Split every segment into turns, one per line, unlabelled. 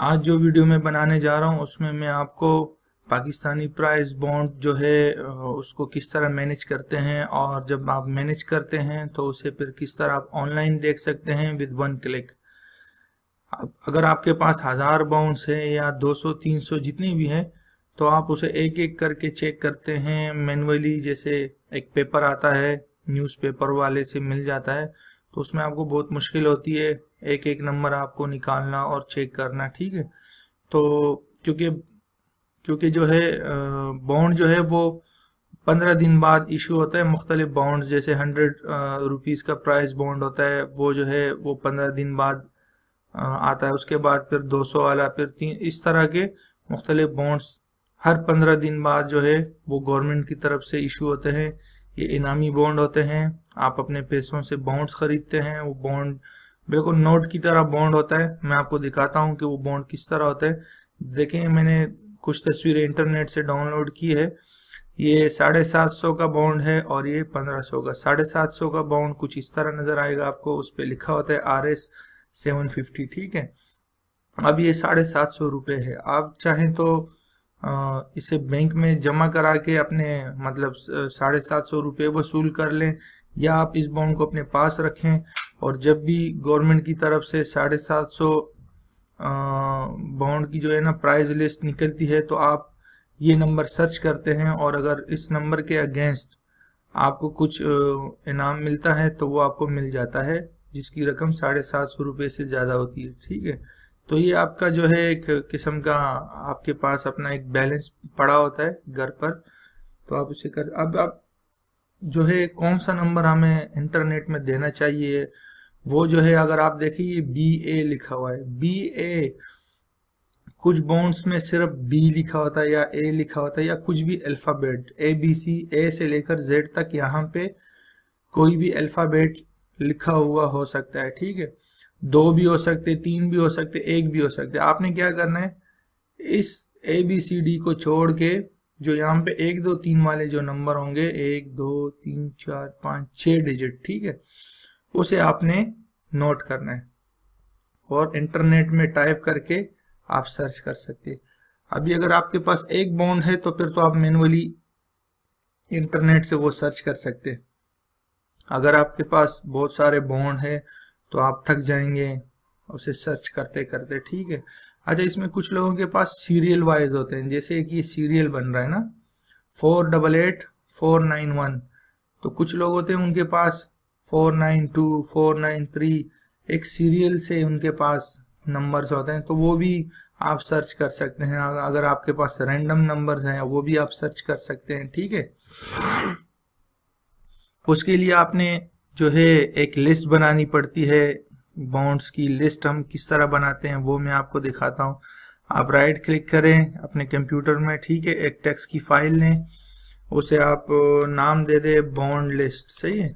आज जो वीडियो मैं बनाने जा रहा हूँ उसमें मैं आपको पाकिस्तानी प्राइस बॉन्ड जो है उसको किस तरह मैनेज करते हैं और जब आप मैनेज करते हैं तो उसे फिर किस तरह आप ऑनलाइन देख सकते हैं विद वन क्लिक अगर आपके पास हज़ार बाउंड्स है या 200 300 जितनी भी है तो आप उसे एक एक करके चेक करते हैं मैनुअली जैसे एक पेपर आता है न्यूज़पेपर वाले से मिल जाता है तो उसमें आपको बहुत मुश्किल होती है एक एक नंबर आपको निकालना और चेक करना ठीक है तो क्योंकि क्योंकि जो है बॉन्ड जो है वो पंद्रह दिन बाद इशू होता है मुख्तलिफ बॉन्ड जैसे हंड्रेड रुपीज़ का प्राइस बॉन्ड होता है वो जो है वो पंद्रह दिन बाद आता है उसके बाद फिर दो सौ वाला फिर तीन इस तरह के मुख्तलिफ बॉन्ड्स हर पंद्रह दिन बाद जो है वो गवर्नमेंट की तरफ से इशू होते हैं ये इनामी बॉन्ड होते हैं आप अपने पैसों से बॉन्ड्स खरीदते हैं वो बॉन्ड बिल्कुल नोट की तरह बॉन्ड होता है मैं आपको दिखाता हूँ कि वो बॉन्ड किस तरह होता है देखें मैंने कुछ तस्वीरें इंटरनेट से डाउनलोड की है ये साढ़े सात सौ का बॉन्ड है और ये पंद्रह सौ का साढ़े सात सौ का बॉन्ड कुछ इस तरह नजर आएगा आपको उस पर लिखा होता है आर एस सेवन फिफ्टी ठीक है अब ये साढ़े सात सौ रुपये है आप चाहें तो इसे बैंक में जमा करा के अपने मतलब साढ़े सात सौ रुपये वसूल कर लें या आप इस बॉन्ड को अपने पास रखें और जब भी गवर्नमेंट की तरफ से साढ़े सात सौ बॉन्ड की जो है ना प्राइस लिस्ट निकलती है तो आप ये नंबर सर्च करते हैं और अगर इस नंबर के अगेंस्ट आपको कुछ इनाम मिलता है तो वो आपको मिल जाता है जिसकी रकम साढ़े सात सौ रुपये से ज़्यादा होती है ठीक है तो ये आपका जो है एक किस्म का आपके पास अपना एक बैलेंस पड़ा होता है घर पर तो आप उसे कर अब आप जो है कौन सा नंबर हमें इंटरनेट में देना चाहिए वो जो है अगर आप देखिए ये बी ए लिखा हुआ है बी ए कुछ बॉन्ड्स में सिर्फ बी लिखा होता है या ए लिखा होता है या कुछ भी अल्फ़ाबेट ए बी सी ए से लेकर जेड तक यहाँ पे कोई भी अल्फ़ाबेट लिखा हुआ हो सकता है ठीक है दो भी हो सकते तीन भी हो सकते एक भी हो सकते आपने क्या करना है इस ए बी सी डी को छोड़ के जो यहाँ पे एक दो तीन वाले जो नंबर होंगे एक दो तीन चार पाँच छह डिजिट ठीक है उसे आपने नोट करना है और इंटरनेट में टाइप करके आप सर्च कर सकते हैं अभी अगर आपके पास एक बॉन्ड है तो फिर तो आप मैनुअली इंटरनेट से वो सर्च कर सकते हैं अगर आपके पास बहुत सारे बॉन्ड है तो आप थक जाएंगे उसे सर्च करते करते ठीक है अच्छा इसमें कुछ लोगों के पास सीरियल वाइज होते हैं जैसे कि ये सीरियल बन रहा है ना four double eight four nine one तो कुछ लोग होते हैं उनके पास four nine two four nine three एक सीरियल से उनके पास नंबर्स होते हैं तो वो भी आप सर्च कर सकते हैं अगर आपके पास रैंडम नंबर्स हैं वो भी आप सर्च कर सकते हैं ठीक है उसके लिए आपने जो है एक लिस्ट बनानी पड़ती है बॉन्ड्स की लिस्ट हम किस तरह बनाते हैं वो मैं आपको दिखाता हूँ आप राइट क्लिक करें अपने कंप्यूटर में ठीक है एक टेक्स की फाइल लें उसे आप नाम दे दे बॉन्ड लिस्ट सही है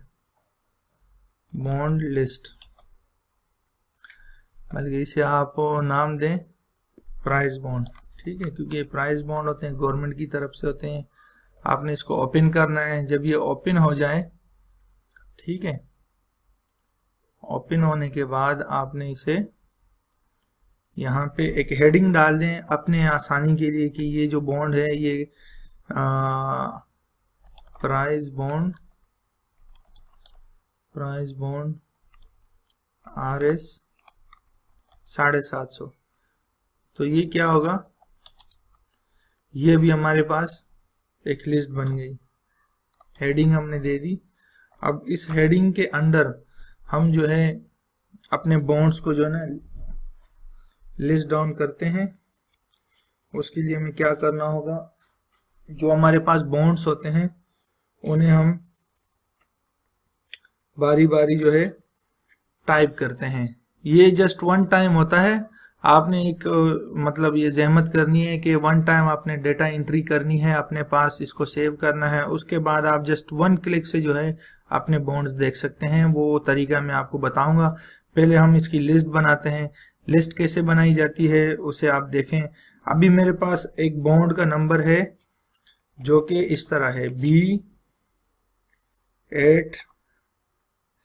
बॉन्ड लिस्ट बल्कि इसे आप नाम दें प्राइस बॉन्ड ठीक है क्योंकि ये प्राइस बॉन्ड होते हैं गवर्नमेंट की तरफ से होते हैं आपने इसको ओपन करना है जब ये ओपन हो जाए ठीक है ओपन होने के बाद आपने इसे यहाँ पे एक हेडिंग डाल दें अपने आसानी के लिए कि ये जो बॉन्ड है ये price bond price bond R S साढ़े सात सौ तो ये क्या होगा ये भी हमारे पास एक लिस्ट बन गई हेडिंग हमने दे दी अब इस हेडिंग के अंडर हम जो है अपने बॉन्ड्स को जो है ना लिस्ट डाउन करते हैं उसके लिए हमें क्या करना होगा जो हमारे पास बॉन्ड्स होते हैं उन्हें हम बारी बारी जो है टाइप करते हैं ये जस्ट वन टाइम होता है आपने एक मतलब ये जहमत करनी है कि वन टाइम आपने डेटा एंट्री करनी है अपने पास इसको सेव करना है उसके बाद आप जस्ट वन क्लिक से जो है अपने बॉन्ड्स देख सकते हैं वो तरीका मैं आपको बताऊंगा पहले हम इसकी लिस्ट बनाते हैं लिस्ट कैसे बनाई जाती है उसे आप देखें अभी मेरे पास एक बॉन्ड का नंबर है जो कि इस तरह है B eight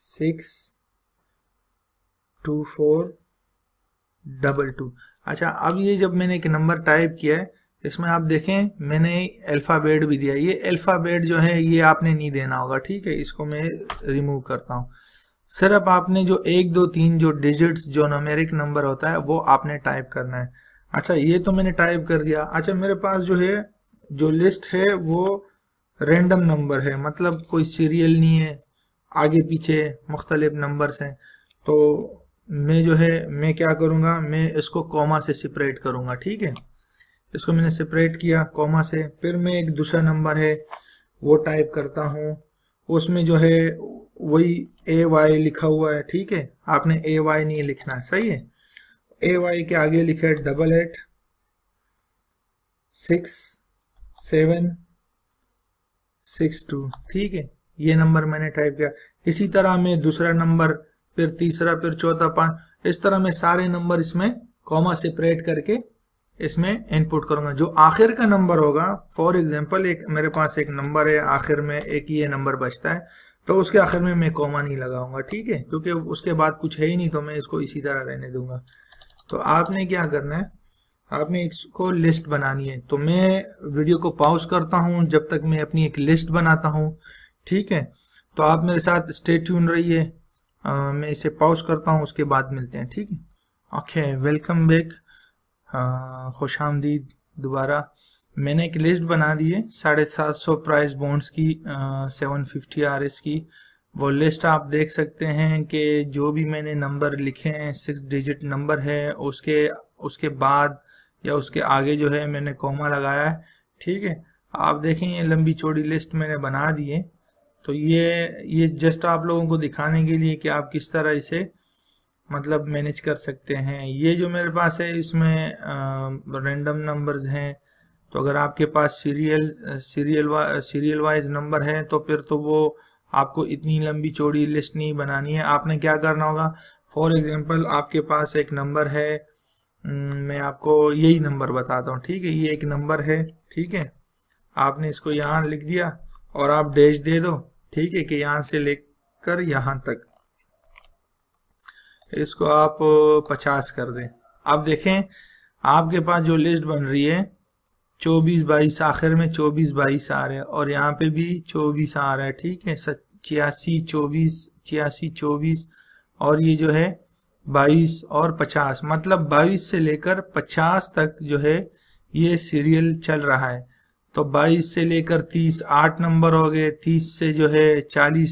six two four double two अच्छा अब ये जब मैंने एक नंबर टाइप किया है इसमें आप देखें मैंने अल्फ़ाबेट भी दिया ये अल्फ़ाबेट जो है ये आपने नहीं देना होगा ठीक है इसको मैं रिमूव करता हूँ सिर्फ आपने जो एक दो तीन जो डिजिट्स जो नमेरिक नंबर होता है वो आपने टाइप करना है अच्छा ये तो मैंने टाइप कर दिया अच्छा मेरे पास जो है जो लिस्ट है वो रेंडम नंबर है मतलब कोई सीरियल नहीं है आगे पीछे मुख्तलिफ नंबर्स हैं तो मैं जो है मैं क्या करूंगा मैं इसको कॉमा से सेपरेट करूंगा ठीक है इसको मैंने सेपरेट किया कॉमा से फिर मैं एक दूसरा नंबर है वो टाइप करता हूँ उसमें जो है वही ए वाई लिखा हुआ है ठीक है आपने ए वाई नहीं लिखना है सही है ए वाई के आगे लिखे double eight six seven six two ठीक है ये नंबर मैंने टाइप किया इसी तरह मैं दूसरा नंबर फिर तीसरा फिर चौथा पांच इस तरह मैं सारे नंबर इसमें कॉमा सेपरेट करके इसमें इनपुट करूंगा जो आखिर का नंबर होगा फॉर एग्जांपल एक मेरे पास एक नंबर है आखिर में एक ये नंबर बचता है तो उसके आखिर में मैं कॉमा नहीं लगाऊंगा ठीक है क्योंकि उसके बाद कुछ है ही नहीं तो मैं इसको इसी तरह रहने दूंगा तो आपने क्या करना है आपने इसको लिस्ट बनानी है तो मैं वीडियो को पॉज करता हूँ जब तक मैं अपनी एक लिस्ट बनाता हूँ ठीक है तो आप मेरे साथ स्टेट्यून ट्यून रहिए मैं इसे पॉज करता हूँ उसके बाद मिलते हैं ठीक है ओके वेलकम बैक खुश आमदीद दोबारा मैंने एक लिस्ट बना दी है साढ़े सात सौ प्राइस बॉन्ड्स की सेवन फिफ्टी आर एस की वो लिस्ट आप देख सकते हैं कि जो भी मैंने नंबर लिखे हैं सिक्स डिजिट नंबर है उसके उसके बाद या उसके आगे जो है मैंने कोमा लगाया है ठीक है आप देखें ये लंबी चौड़ी लिस्ट मैंने बना दी है तो ये ये जस्ट आप लोगों को दिखाने के लिए कि आप किस तरह इसे मतलब मैनेज कर सकते हैं ये जो मेरे पास है इसमें रैंडम नंबर्स हैं तो अगर आपके पास सीरियल सीरियल वा, सीरियल वाइज नंबर है तो फिर तो वो आपको इतनी लंबी चौड़ी लिस्ट नहीं बनानी है आपने क्या करना होगा फॉर एग्जांपल आपके पास एक नंबर है मैं आपको यही नंबर बताता हूँ ठीक है ये एक नंबर है ठीक है आपने इसको यहाँ लिख दिया और आप डैश दे दो ठीक है कि यहां से लेकर यहां तक इसको आप पचास कर दें अब देखें आपके पास जो लिस्ट बन रही है चौबीस बाईस आखिर में चौबीस बाईस आ रहा है और यहाँ पे भी चौबीस आ रहा है ठीक है छियासी चौबीस छियासी चौबीस और ये जो है बाईस और पचास मतलब बाईस से लेकर पचास तक जो है ये सीरियल चल रहा है तो 22 से लेकर 30 आठ नंबर हो गए 30 से जो है 40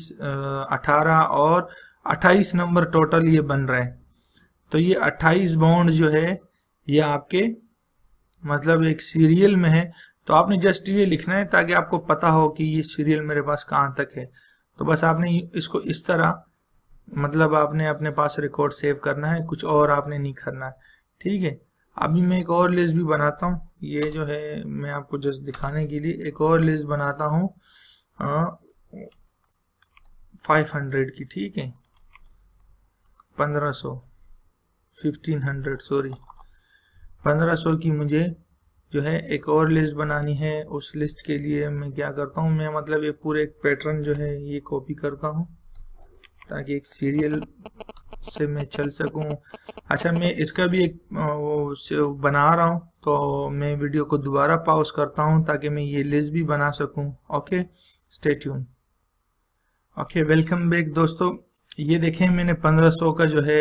18 और 28 नंबर टोटल ये बन रहे हैं तो ये 28 बाउंड जो है ये आपके मतलब एक सीरियल में है तो आपने जस्ट ये लिखना है ताकि आपको पता हो कि ये सीरियल मेरे पास कहाँ तक है तो बस आपने इसको इस तरह मतलब आपने अपने पास रिकॉर्ड सेव करना है कुछ और आपने नहीं करना है ठीक है अभी मैं एक और लिस्ट भी बनाता हूँ ये जो है मैं आपको जस्ट दिखाने के लिए एक और लिस्ट बनाता हूँ फाइव हंड्रेड की ठीक है पंद्रह सौ फिफ्टीन हंड्रेड सॉरी पंद्रह सौ की मुझे जो है एक और लिस्ट बनानी है उस लिस्ट के लिए मैं क्या करता हूँ मैं मतलब ये पूरे एक पैटर्न जो है ये कॉपी करता हूँ ताकि एक सीरियल से मैं चल सकूं अच्छा मैं इसका भी एक बना रहा हूं तो मैं वीडियो को दोबारा पॉज करता हूं ताकि मैं ये लिस्ट भी बना सकूं okay stay tune okay welcome back दोस्तों ये देखें मैंने 1500 का जो है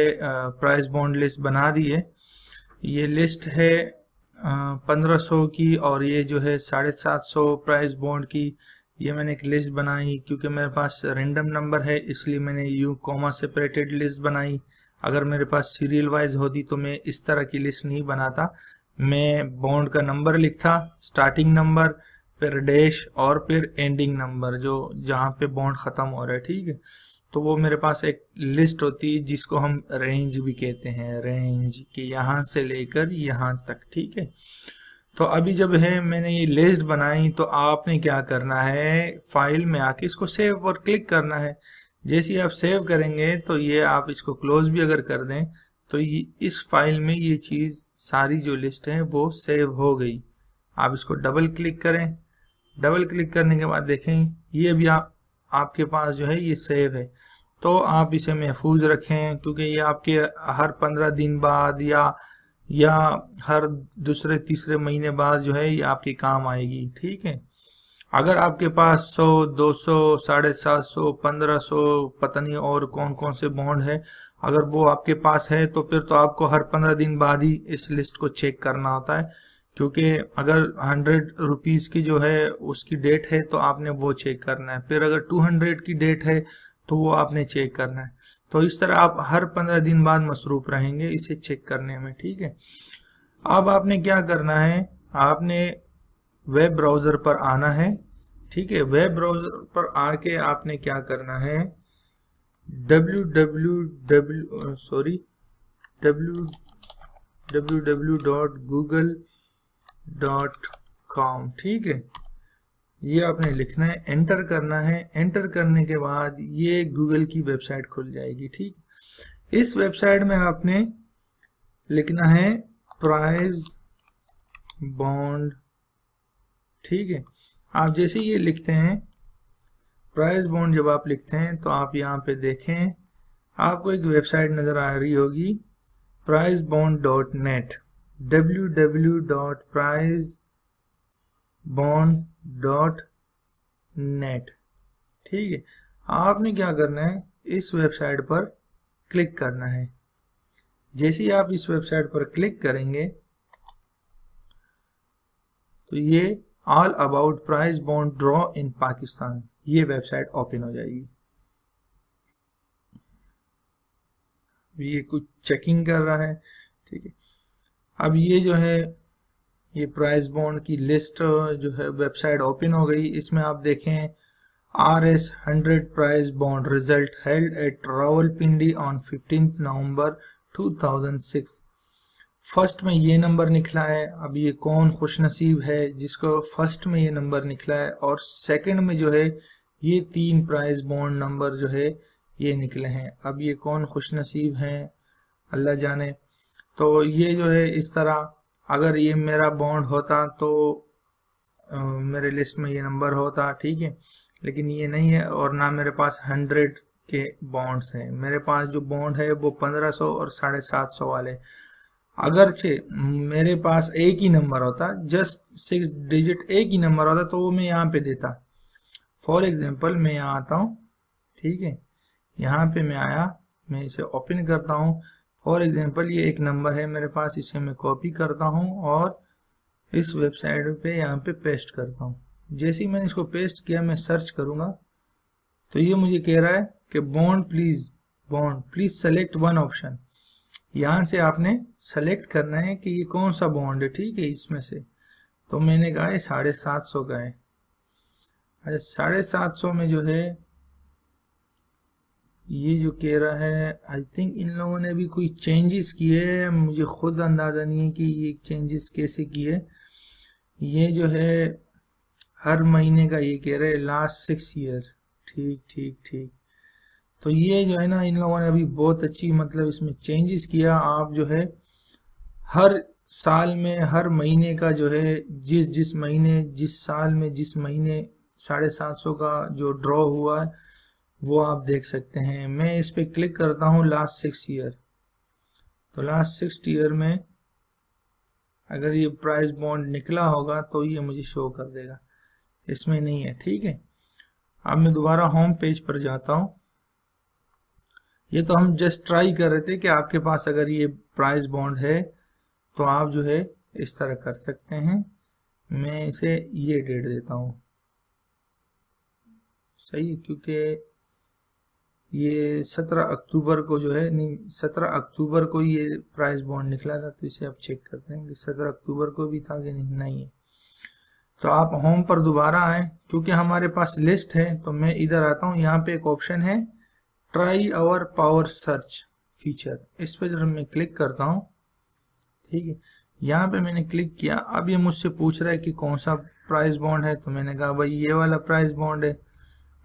प्राइस बॉन्ड लिस्ट बना दी है ये लिस्ट है पंद्रह सौ की और ये जो है साढ़े सात सौ प्राइस बॉन्ड की ये मैंने एक लिस्ट बनाई क्योंकि मेरे पास रेंडम नंबर है इसलिए मैंने यू कॉमा सेपरेटेड लिस्ट बनाई अगर मेरे पास सीरियल वाइज होती तो मैं इस तरह की लिस्ट नहीं बनाता मैं बॉन्ड का नंबर लिखता स्टार्टिंग नंबर फिर डैश और फिर एंडिंग नंबर जो जहाँ पे बॉन्ड ख़त्म हो रहा है ठीक है तो वो मेरे पास एक लिस्ट होती है जिसको हम रेंज भी कहते हैं रेंज कि यहाँ से लेकर यहाँ तक ठीक है तो अभी जब है मैंने ये लिस्ट बनाई तो आपने क्या करना है फाइल में आके इसको सेव पर क्लिक करना है जैसे आप सेव करेंगे तो ये आप इसको क्लोज भी अगर कर दें तो ये इस फाइल में ये चीज़ सारी जो लिस्ट है वो सेव हो गई आप इसको डबल क्लिक करें डबल क्लिक करने के बाद देखें ये भी आप आपके पास जो है ये सेव है तो आप इसे महफूज रखें क्योंकि ये आपके हर पंद्रह दिन बाद या या हर दूसरे तीसरे महीने बाद जो है ये आपके काम आएगी ठीक है अगर आपके पास 100, 200, साढ़े सात सौ पंद्रह सौ पता नहीं और कौन कौन से बॉन्ड है अगर वो आपके पास है तो फिर तो आपको हर पंद्रह दिन बाद ही इस लिस्ट को चेक करना होता है क्योंकि अगर हंड्रेड रुपीज़ की जो है उसकी डेट है तो आपने वो चेक करना है फिर अगर टू हंड्रेड की डेट है तो वो आपने चेक करना है तो इस तरह आप हर पंद्रह दिन बाद मसरूफ़ रहेंगे इसे चेक करने में ठीक है अब आपने क्या करना है आपने वेब ब्राउज़र पर आना है ठीक है वेब ब्राउज़र पर आके आपने क्या करना है W W W sorry W W W dot Google dot com ठीक है ये आपने लिखना है एंटर करना है एंटर करने के बाद ये गूगल की वेबसाइट खुल जाएगी ठीक इस वेबसाइट में आपने लिखना है प्राइज बॉन्ड ठीक है आप जैसे ये लिखते हैं प्राइस बॉन्ड जब आप लिखते हैं तो आप यहाँ पे देखें आपको एक वेबसाइट नज़र आ रही होगी price bond dot net W W dot prize bond dot net ठीक है आपने क्या करना है इस वेबसाइट पर क्लिक करना है जैसे ही आप इस वेबसाइट पर क्लिक करेंगे तो ये all about price bond draw in Pakistan ये वेबसाइट ओपन हो जाएगी ये कुछ चेकिंग कर रहा है ठीक है अब ये जो है ये प्राइस बॉन्ड की लिस्ट uh, जो है वेबसाइट ओपन हो गई इसमें आप देखें R S hundred prize bond result held at Pindi on fifteen November 2006 first में ये नंबर निकला है अब ये कौन खुश नसीब है जिसको फर्स्ट में ये नंबर निकला है और सेकंड में जो है ये तीन प्राइज बॉन्ड नंबर जो है ये निकले हैं अब ये कौन खुश नसीब हैं अल्लाह जाने तो ये जो है इस तरह अगर ये मेरा बॉन्ड होता तो आ, मेरे लिस्ट में ये नंबर होता ठीक है लेकिन ये नहीं है और ना मेरे पास हंड्रेड के बॉन्ड्स हैं मेरे पास जो बॉन्ड है वो पंद्रह सौ और साढ़े सात सौ वाले अगरचे मेरे पास एक ही नंबर होता जस्ट सिक्स डिजिट एक ही नंबर होता तो वो मैं यहाँ पे देता फॉर एग्जांपल मैं यहाँ आता हूँ ठीक है यहाँ पे मैं आया मैं इसे ओपन करता हूँ फॉर एग्जांपल ये एक नंबर है मेरे पास इसे मैं कॉपी करता हूँ और इस वेबसाइट पे यहाँ पे पेस्ट करता हूँ जैसे ही मैंने इसको पेस्ट किया मैं सर्च करूँगा तो ये मुझे कह रहा है कि bond please bond please select one option यहाँ से आपने सेलेक्ट करना है कि ये कौन सा बॉन्ड है ठीक है इसमें से तो मैंने कहा है साढ़े सात सौ का है अच्छा साढ़े सात सौ में जो है ये जो कह रहा है आई थिंक इन लोगों ने भी कोई चेंजेस किए हैं मुझे खुद अंदाज़ा नहीं है कि ये चेंजेस कैसे किए ये जो है हर महीने का ये कह रहे है लास्ट सिक्स ईयर ठीक ठीक ठीक तो ये जो है ना इन लोगों ने अभी बहुत अच्छी मतलब इसमें चेंजेस किया आप जो है हर साल में हर महीने का जो है जिस जिस महीने जिस साल में जिस महीने साढ़े सात सौ का जो ड्रॉ हुआ है वो आप देख सकते हैं मैं इस पर क्लिक करता हूँ लास्ट सिक्स ईयर तो लास्ट सिक्स ईयर में अगर ये प्राइस बॉन्ड निकला होगा तो ये मुझे शो कर देगा इसमें नहीं है ठीक है अब मैं दोबारा होम पेज पर जाता हूँ ये तो हम जस्ट ट्राई कर रहे थे कि आपके पास अगर ये प्राइस बॉन्ड है तो आप जो है इस तरह कर सकते हैं मैं इसे ये डेट देता हूँ सही क्योंकि ये सत्रह अक्टूबर को जो है नहीं सत्रह अक्टूबर को ये प्राइस बॉन्ड निकला था तो इसे आप चेक करते हैं कि सत्रह अक्टूबर को भी था कि नहीं नहीं है तो आप होम पर दोबारा आए क्योंकि हमारे पास लिस्ट है तो मैं इधर आता हूँ यहाँ पे एक ऑप्शन है try our power search feature इस पर जब मैं क्लिक करता हूँ ठीक है यहाँ पे मैंने क्लिक किया अब ये मुझसे पूछ रहा है कि कौन सा प्राइस बॉन्ड है तो मैंने कहा भाई ये वाला प्राइस बॉन्ड है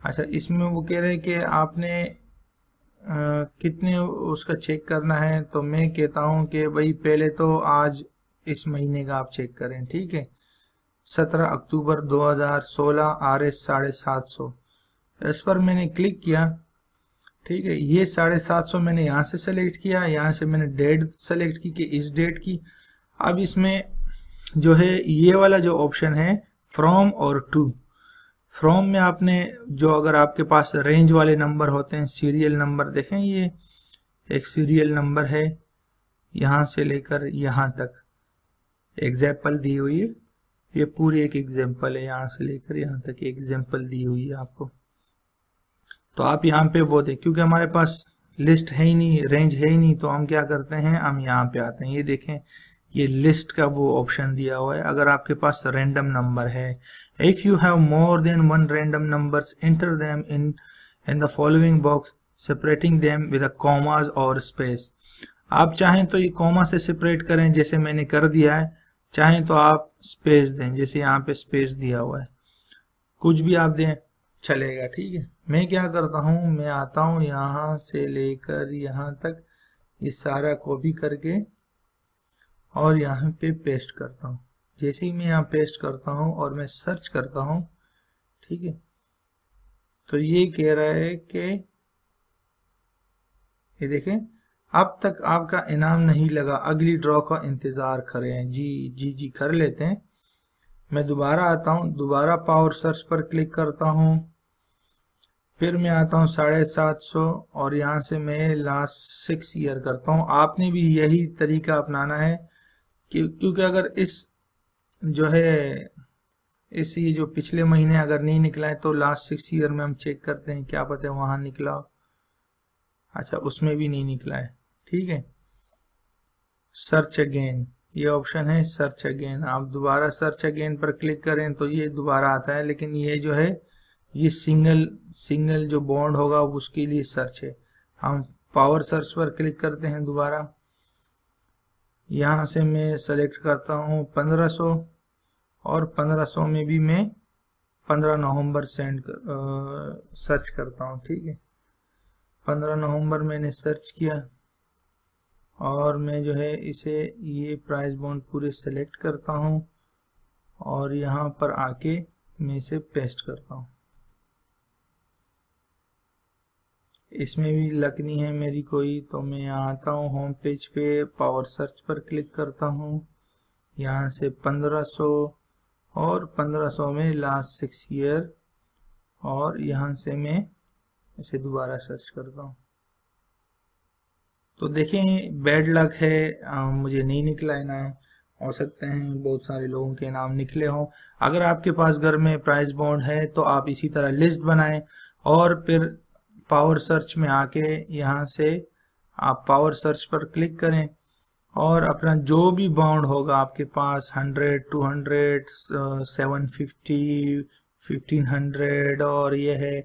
अच्छा इसमें वो कह रहे हैं कि आपने आ, कितने उसका चेक करना है तो मैं कहता हूँ कि भाई पहले तो आज इस महीने का आप चेक करें ठीक है सत्रह अक्टूबर 2016 आर एस साढ़े सात सौ इस पर मैंने क्लिक किया ठीक है ये साढ़े सात सौ मैंने यहाँ से सेलेक्ट किया यहाँ से मैंने डेट सेलेक्ट की कि इस डेट की अब इसमें जो है ये वाला जो ऑप्शन है फ्रॉम और टू फ्रॉम में आपने जो अगर आपके पास रेंज वाले नंबर होते हैं सीरियल नंबर देखें ये एक सीरियल नंबर है यहाँ से लेकर यहाँ तक एग्जाम्पल दी हुई है ये पूरी एक एग्जाम्पल है यहाँ से लेकर यहाँ तक एग्जाम्पल दी हुई है आपको तो आप यहाँ पे वो देख क्योंकि हमारे पास लिस्ट है ही नहीं रेंज है ही नहीं तो हम क्या करते हैं हम यहाँ पे आते हैं ये देखें ये लिस्ट का वो ऑप्शन दिया हुआ है अगर आपके पास रेंडम नंबर है if you have more than one random number enter them in in the following box separating them with commas और स्पेस आप चाहें तो ये कॉमा से सेपरेट करें जैसे मैंने कर दिया है चाहें तो आप स्पेस दें जैसे यहाँ पे स्पेस दिया हुआ है कुछ भी आप दें चलेगा ठीक है मैं क्या करता हूँ मैं आता हूँ यहाँ से लेकर यहाँ तक ये सारा कॉपी करके और यहाँ पे पेस्ट करता हूँ जैसे ही मैं यहाँ पेस्ट करता हूँ और मैं सर्च करता हूँ ठीक है तो ये कह रहा है कि ये देखें अब तक आपका इनाम नहीं लगा अगली ड्रॉ का इंतज़ार करें जी जी जी कर लेते हैं मैं दोबारा आता हूँ दोबारा पावर सर्च पर क्लिक करता हूँ फिर मैं आता हूँ साढ़े सात सौ और यहाँ से मैं लास्ट सिक्स ईयर करता हूँ आपने भी यही तरीका अपनाना है क्योंकि अगर इस जो है इस ये जो पिछले महीने अगर नहीं निकला है तो लास्ट सिक्स ईयर में हम चेक करते हैं क्या पता है वहां निकला अच्छा उसमें भी नहीं निकला है ठीक है सर्च अगेन ये ऑप्शन है सर्च अगेन आप दोबारा सर्च अगेन पर क्लिक करें तो ये दोबारा आता है लेकिन ये जो है ये सिंगल सिंगल जो बॉन्ड होगा उसके लिए सर्च है हम पावर सर्च पर क्लिक करते हैं दोबारा यहाँ से मैं सेलेक्ट करता हूँ 1500 और 1500 में भी मैं 15 नवंबर सेंड कर, आ, सर्च करता हूँ ठीक है 15 नवंबर मैंने सर्च किया और मैं जो है इसे ये प्राइस बॉन्ड पूरे सेलेक्ट करता हूँ और यहाँ पर आके मैं इसे पेस्ट करता हूँ इसमें भी लक नहीं है मेरी कोई तो मैं यहाँ आता हूँ होम पेज पे पावर सर्च पर क्लिक करता हूँ यहाँ से 1500 और 1500 में लास्ट सिक्स ईयर और यहाँ से मैं इसे दोबारा सर्च करता हूँ तो देखें बैड लक है आ, मुझे नहीं निकला है हो सकते हैं बहुत सारे लोगों के नाम निकले हों अगर आपके पास घर में प्राइस बॉन्ड है तो आप इसी तरह लिस्ट बनाएं और फिर पावर सर्च में आके यहाँ से आप पावर सर्च पर क्लिक करें और अपना जो भी बाउंड होगा आपके पास 100, 200, 750, 1500 और ये है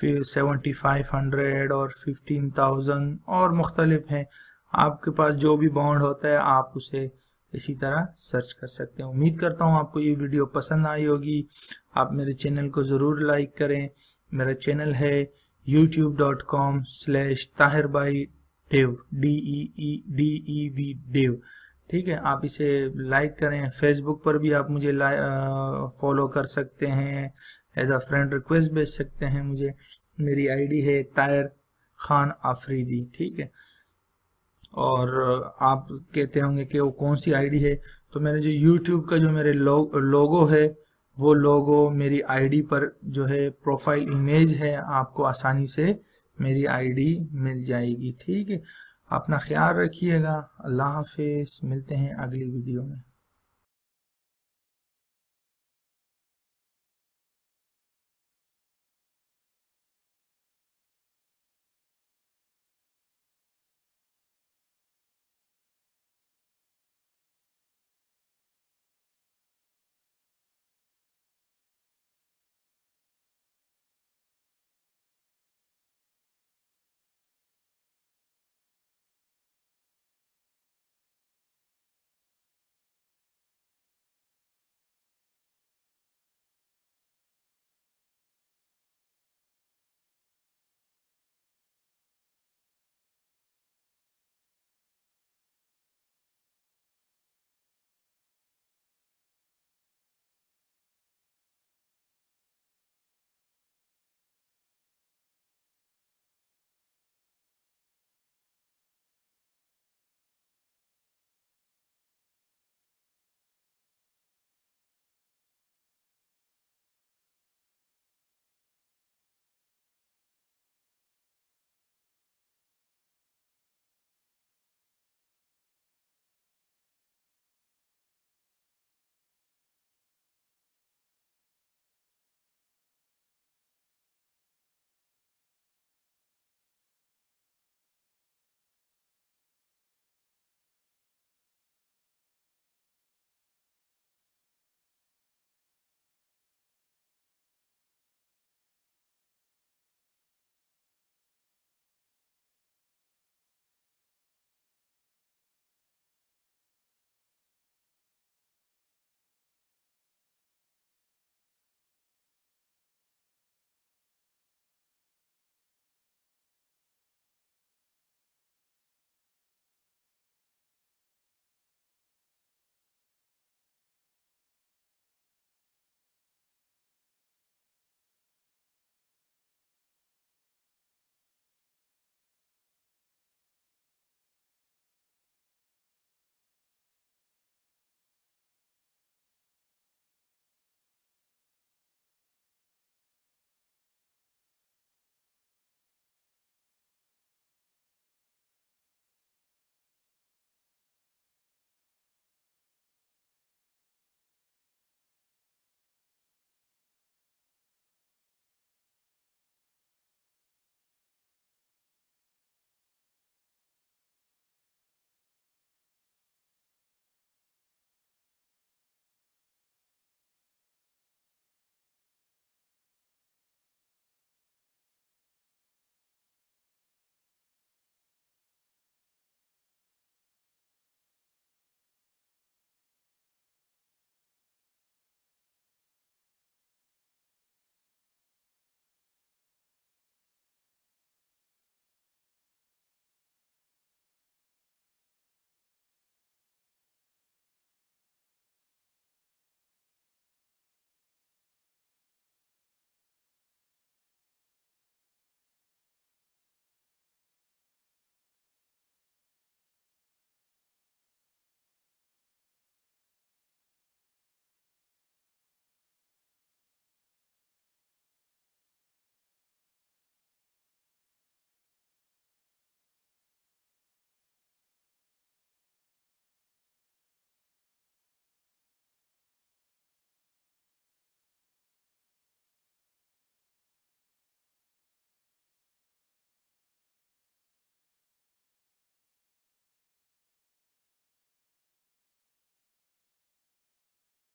फिर 7500 और 15000 और मुख्तलिफ हैं आपके पास जो भी बाउंड होता है आप उसे इसी तरह सर्च कर सकते हैं उम्मीद करता हूँ आपको ये वीडियो पसंद आई होगी आप मेरे चैनल को ज़रूर लाइक करें मेरा चैनल है youtubecom slash Tahir by e D E E D V ठीक है आप इसे लाइक करें फेसबुक पर भी आप मुझे फॉलो कर सकते हैं एज अ फ्रेंड रिक्वेस्ट भेज सकते हैं मुझे मेरी आईडी है तायर खान आफरीदी ठीक है और आप कहते होंगे कि वो कौन सी आईडी है तो मैंने जो यूट्यूब का जो मेरे लो, लोगो है वो लोगो मेरी आईडी पर जो है प्रोफाइल इमेज है आपको आसानी से मेरी आईडी मिल जाएगी ठीक है अपना ख्याल रखिएगा अल्लाह हाफिज़ मिलते हैं अगली वीडियो में